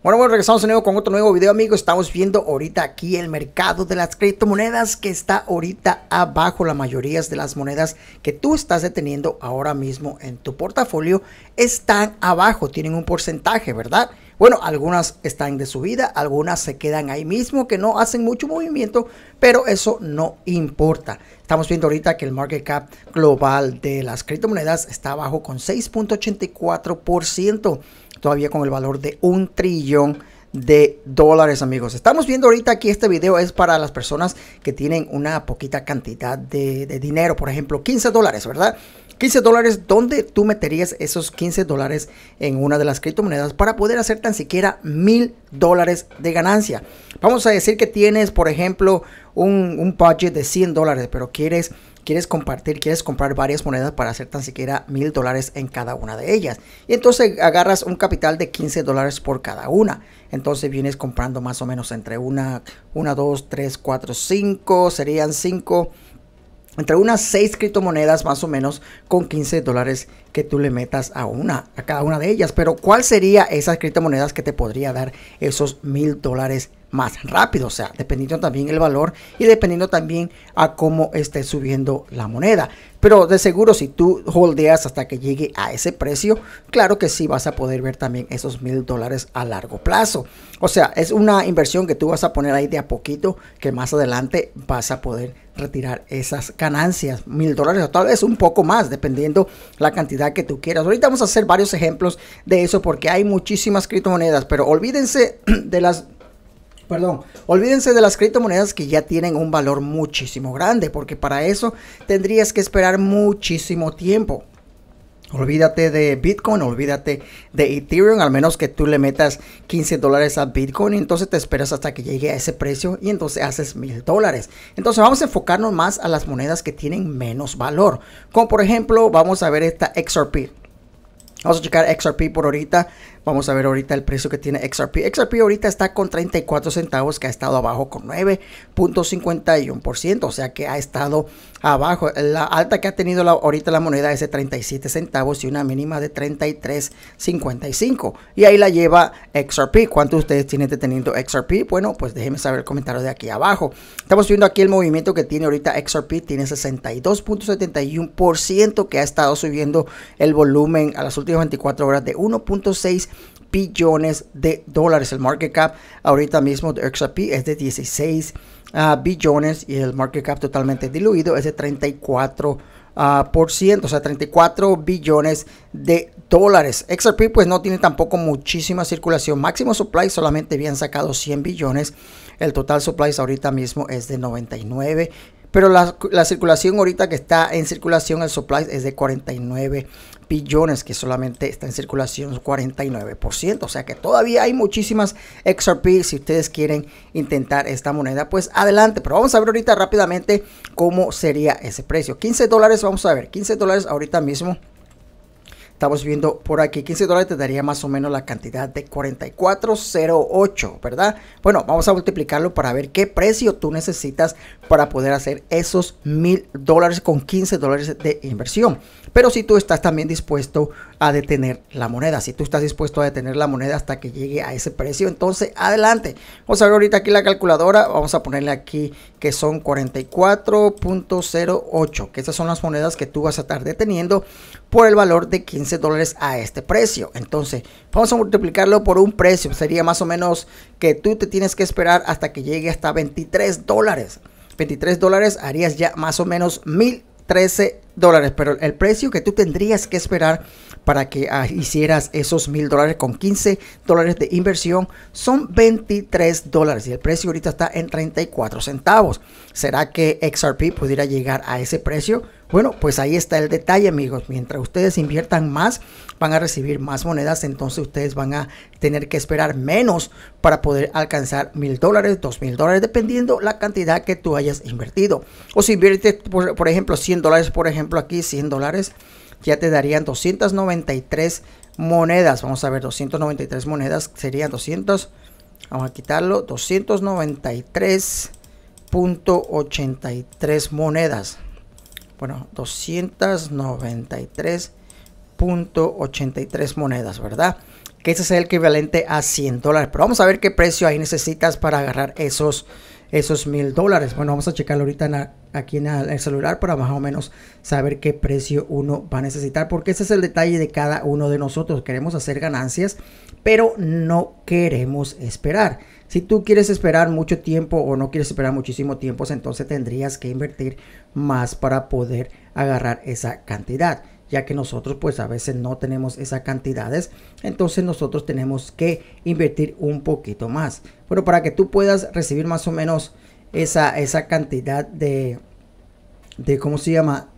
Bueno, bueno, regresamos de nuevo con otro nuevo video, amigos. Estamos viendo ahorita aquí el mercado de las criptomonedas que está ahorita abajo. La mayoría de las monedas que tú estás deteniendo ahora mismo en tu portafolio están abajo, tienen un porcentaje, ¿verdad? Bueno, algunas están de subida, algunas se quedan ahí mismo, que no hacen mucho movimiento, pero eso no importa. Estamos viendo ahorita que el market cap global de las criptomonedas está abajo con 6.84% todavía con el valor de un trillón de dólares amigos estamos viendo ahorita aquí este video es para las personas que tienen una poquita cantidad de, dinero por ejemplo 15 dólares verdad 15 dólares, ¿dónde tú meterías esos 15 dólares en una de las criptomonedas para poder hacer tan siquiera mil dólares de ganancia? Vamos a decir que tienes, por ejemplo, un, un budget de 100 dólares, pero quieres quieres compartir, quieres comprar varias monedas para hacer tan siquiera mil dólares en cada una de ellas. Y entonces agarras un capital de 15 dólares por cada una. Entonces vienes comprando más o menos entre una, una, dos, tres, cuatro, cinco, serían cinco entre unas seis criptomonedas más o menos con 15 dólares que tú le metas a una, a cada una de ellas. Pero ¿cuál sería esas criptomonedas que te podría dar esos mil dólares más rápido? O sea, dependiendo también el valor y dependiendo también a cómo esté subiendo la moneda. Pero de seguro si tú holdeas hasta que llegue a ese precio, claro que sí vas a poder ver también esos mil dólares a largo plazo. O sea, es una inversión que tú vas a poner ahí de a poquito que más adelante vas a poder retirar esas ganancias, mil dólares o tal vez un poco más, dependiendo la cantidad que tú quieras. Ahorita vamos a hacer varios ejemplos de eso porque hay muchísimas criptomonedas, pero olvídense de las Perdón, olvídense de las criptomonedas que ya tienen un valor muchísimo grande, porque para eso tendrías que esperar muchísimo tiempo. Olvídate de Bitcoin, olvídate de Ethereum, al menos que tú le metas 15 dólares a Bitcoin, y entonces te esperas hasta que llegue a ese precio y entonces haces mil dólares. Entonces vamos a enfocarnos más a las monedas que tienen menos valor, como por ejemplo vamos a ver esta XRP. Vamos a checar XRP por ahorita. Vamos a ver ahorita el precio que tiene XRP. XRP ahorita está con 34 centavos, que ha estado abajo con 9.51%, o sea que ha estado abajo. La alta que ha tenido ahorita la moneda es de 37 centavos y una mínima de 33.55. Y ahí la lleva XRP. ¿Cuánto ustedes tienen teniendo XRP? Bueno, pues déjenme saber el comentario de aquí abajo. Estamos viendo aquí el movimiento que tiene ahorita XRP. Tiene 62.71% que ha estado subiendo el volumen a las últimas 24 horas de 1.6 billones de dólares. El market cap ahorita mismo de XRP es de 16 ah, billones y el market cap totalmente diluido es de 34 ah, por ciento, o sea, 34 billones de dólares. XRP pues no tiene tampoco muchísima circulación. Máximo supply solamente habían sacado 100 billones. El total supply ahorita mismo es de 99. Pero la, la circulación ahorita que está en circulación, el supply es de 49 billones que solamente está en circulación 49%. O sea que todavía hay muchísimas XRP. Si ustedes quieren intentar esta moneda, pues adelante. Pero vamos a ver ahorita rápidamente cómo sería ese precio. 15 dólares, vamos a ver. 15 dólares ahorita mismo Estamos viendo por aquí 15 dólares te daría más o menos la cantidad de 44.08, ¿verdad? Bueno, vamos a multiplicarlo para ver qué precio tú necesitas para poder hacer esos mil dólares con 15 dólares de inversión. Pero si tú estás también dispuesto a detener la moneda, si tú estás dispuesto a detener la moneda hasta que llegue a ese precio, entonces adelante. Vamos a ver ahorita aquí la calculadora, vamos a ponerle aquí que son 44.08, que esas son las monedas que tú vas a estar deteniendo por el valor de 15 dólares a este precio. Entonces, vamos a multiplicarlo por un precio. Sería más o menos que tú te tienes que esperar hasta que llegue hasta 23 dólares. 23 dólares harías ya más o menos 1013 dólares, pero el precio que tú tendrías que esperar para que ah, hicieras esos mil dólares con 15 dólares de inversión son 23 dólares y el precio ahorita está en 34 centavos. ¿Será que XRP pudiera llegar a ese precio? Bueno, pues ahí está el detalle, amigos. Mientras ustedes inviertan más, van a recibir más monedas, entonces ustedes van a tener que esperar menos para poder alcanzar mil dólares, dos mil dólares, dependiendo la cantidad que tú hayas invertido. O si inviertes, por, por ejemplo, 100 dólares, por ejemplo, aquí 100 dólares, ya te darían 293 monedas. Vamos a ver, 293 monedas serían 200. Vamos a quitarlo, 293.83 monedas. Bueno, 293.83 monedas, ¿verdad? Que ese es el equivalente a 100 dólares. Pero vamos a ver qué precio ahí necesitas para agarrar esos esos mil dólares. Bueno, vamos a checarlo ahorita aquí en el celular para más o menos saber qué precio uno va a necesitar, porque ese es el detalle de cada uno de nosotros. Queremos hacer ganancias, pero no queremos esperar. Si tú quieres esperar mucho tiempo o no quieres esperar muchísimo tiempo, entonces tendrías que invertir más para poder agarrar esa cantidad ya que nosotros pues a veces no tenemos esas cantidades, entonces nosotros tenemos que invertir un poquito más. Pero para que tú puedas recibir más o menos esa, esa cantidad de, de, ¿cómo se llama?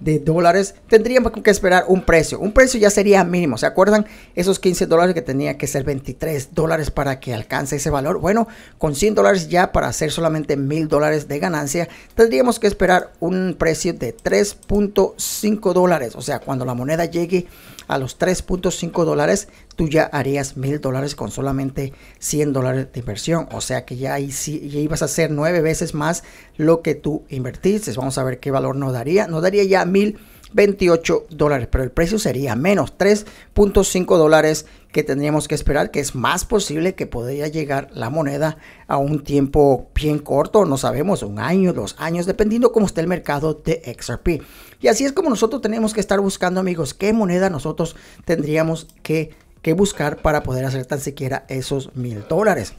de dólares, tendríamos que esperar un precio. Un precio ya sería mínimo. ¿Se acuerdan esos 15 dólares que tenía que ser 23 dólares para que alcance ese valor? Bueno, con 100 dólares ya para hacer solamente 1000 dólares de ganancia, tendríamos que esperar un precio de 3.5 dólares. O sea, cuando la moneda llegue a los 3.5 dólares, tú ya harías mil dólares con solamente 100 dólares de inversión. O sea que ya, ibas a hacer nueve veces más lo que tú invertiste. Vamos a ver qué valor nos daría. Nos daría ya mil 28 dólares, pero el precio sería menos 3.5 dólares que tendríamos que esperar, que es más posible que podría llegar la moneda a un tiempo bien corto, no sabemos, un año, dos años, dependiendo cómo esté el mercado de XRP. Y así es como nosotros tenemos que estar buscando, amigos, qué moneda nosotros tendríamos que, buscar para poder hacer tan siquiera esos mil dólares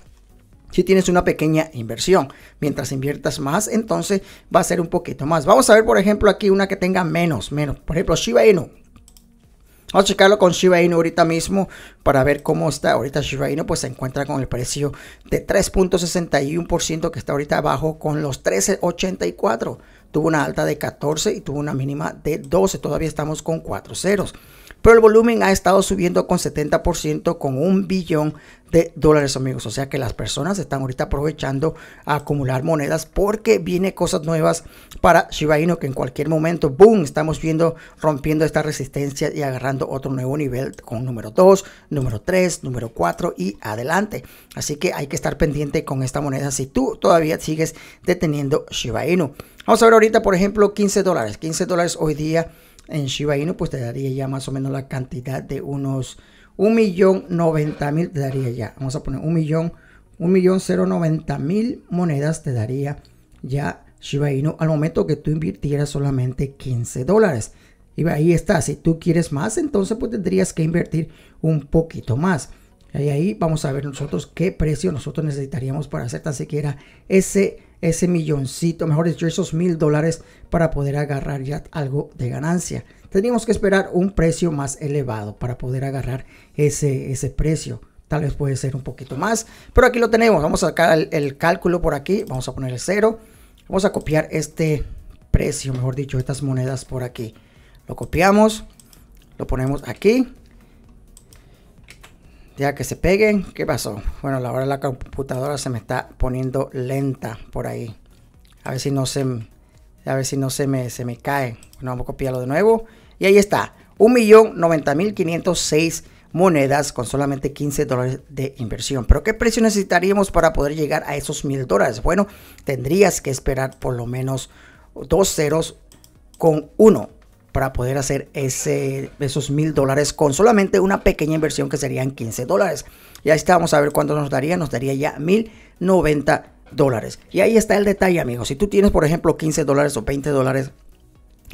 si tienes una pequeña inversión. Mientras inviertas más, entonces va a ser un poquito más. Vamos a ver, por ejemplo, aquí una que tenga menos, menos. Por ejemplo, Shiba Inu. Vamos a checarlo con Shiba Inu ahorita mismo para ver cómo está. Ahorita Shiba Inu pues se encuentra con el precio de 3.61% que está ahorita abajo con los 13.84. Tuvo una alta de 14 y tuvo una mínima de 12. Todavía estamos con 4 ceros pero el volumen ha estado subiendo con 70% con un billón de dólares amigos. O sea que las personas están ahorita aprovechando a acumular monedas porque viene cosas nuevas para Shiba Inu que en cualquier momento, boom, estamos viendo rompiendo esta resistencia y agarrando otro nuevo nivel con número 2, número 3, número 4 y adelante. Así que hay que estar pendiente con esta moneda si tú todavía sigues deteniendo Shiba Inu. Vamos a ver ahorita, por ejemplo, 15 dólares. 15 dólares hoy día en Shiba Inu, pues te daría ya más o menos la cantidad de unos 1.090.000, te daría ya, vamos a poner 1.090.000 monedas, te daría ya Shiba Inu al momento que tú invirtieras solamente 15 dólares. Y ahí está, si tú quieres más, entonces pues tendrías que invertir un poquito más. Y ahí vamos a ver nosotros qué precio nosotros necesitaríamos para hacer tan siquiera ese ese milloncito, mejor dicho, esos mil dólares para poder agarrar ya algo de ganancia. Tenemos que esperar un precio más elevado para poder agarrar ese, ese precio. Tal vez puede ser un poquito más, pero aquí lo tenemos. Vamos a sacar el cálculo por aquí, vamos a poner el cero. Vamos a copiar este precio, mejor dicho, estas monedas por aquí. Lo copiamos, lo ponemos aquí ya que se peguen, ¿qué pasó? Bueno, la hora la computadora se me está poniendo lenta por ahí. A ver si no se, a ver si no se me, se me cae. vamos a copiarlo de nuevo. Y ahí está. 1.090.506 monedas con solamente 15 dólares de inversión. Pero ¿qué precio necesitaríamos para poder llegar a esos mil dólares? Bueno, tendrías que esperar por lo menos dos ceros con uno para poder hacer ese, esos mil dólares con solamente una pequeña inversión que serían 15 dólares. Y ahí está, vamos a ver cuánto nos daría. Nos daría ya 1090 dólares. Y ahí está el detalle, amigos. Si tú tienes, por ejemplo, 15 dólares o 20 dólares,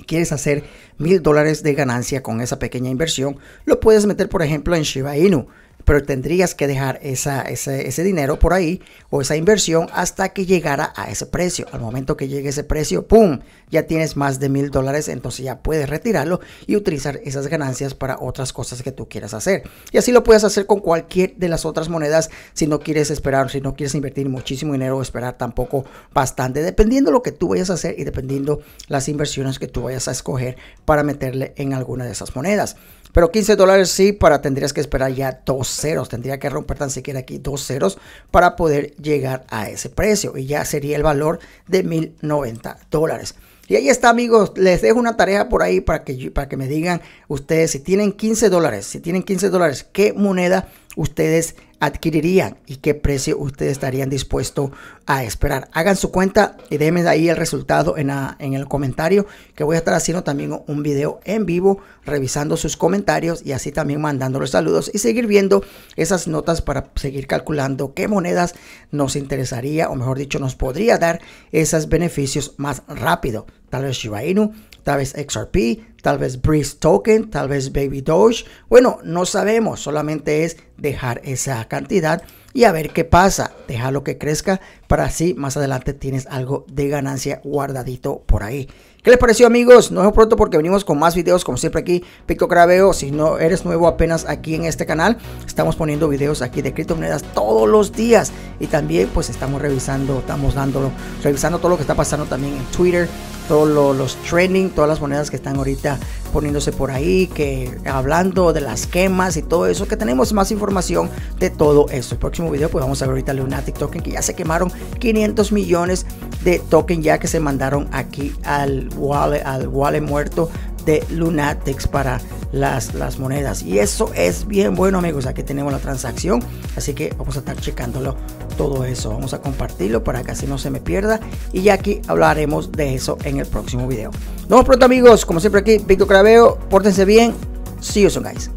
quieres hacer mil dólares de ganancia con esa pequeña inversión, lo puedes meter, por ejemplo, en Shiba Inu pero tendrías que dejar ese, dinero por ahí o esa inversión hasta que llegara a ese precio. Al momento que llegue ese precio, ¡pum! Ya tienes más de mil dólares, entonces ya puedes retirarlo y utilizar esas ganancias para otras cosas que tú quieras hacer. Y así lo puedes hacer con cualquier de las otras monedas si no quieres esperar, si no quieres invertir muchísimo dinero o esperar tampoco bastante, dependiendo lo que tú vayas a hacer y dependiendo las inversiones que tú vayas a escoger para meterle en alguna de esas monedas. Pero 15 dólares sí, para tendrías que esperar ya dos ceros. Tendría que romper tan siquiera aquí dos ceros para poder llegar a ese precio. Y ya sería el valor de 1090 dólares. Y ahí está, amigos. Les dejo una tarea por ahí para que, para que me digan ustedes si tienen 15 dólares, si tienen 15 dólares, qué moneda ustedes adquirirían y qué precio ustedes estarían dispuestos a esperar. Hagan su cuenta y déjenme ahí el resultado en, en, el comentario que voy a estar haciendo también un video en vivo revisando sus comentarios y así también mandando los saludos y seguir viendo esas notas para seguir calculando qué monedas nos interesaría o mejor dicho nos podría dar esos beneficios más rápido. Tal vez Shiba Inu, tal vez XRP, tal vez Breeze Token, tal vez Baby Doge. Bueno, no sabemos, solamente es dejar esa cantidad y a ver qué pasa. Deja lo que crezca para así más adelante tienes algo de ganancia guardadito por ahí. ¿Qué les pareció amigos? Nos vemos pronto porque venimos con más videos como siempre aquí. Pico Craveo, si no eres nuevo apenas aquí en este canal, estamos poniendo videos aquí de criptomonedas todos los días. Y también pues estamos revisando, estamos dándolo, revisando todo lo que está pasando también en Twitter, todos los, los trending, todas las monedas que están ahorita poniéndose por ahí, que hablando de las quemas y todo eso, que tenemos más información de todo eso. El próximo video pues vamos a ver ahorita Lunatic Token, que ya se quemaron 500 millones de token ya que se mandaron aquí al wallet, al wallet muerto de Lunatex para las, las monedas. Y eso es bien bueno, amigos. Aquí tenemos la transacción. Así que vamos a estar checándolo todo eso. Vamos a compartirlo para que así no se me pierda. Y ya aquí hablaremos de eso en el próximo video. Nos vemos pronto, amigos. Como siempre, aquí Víctor Craveo. Pórtense bien. See you soon, guys.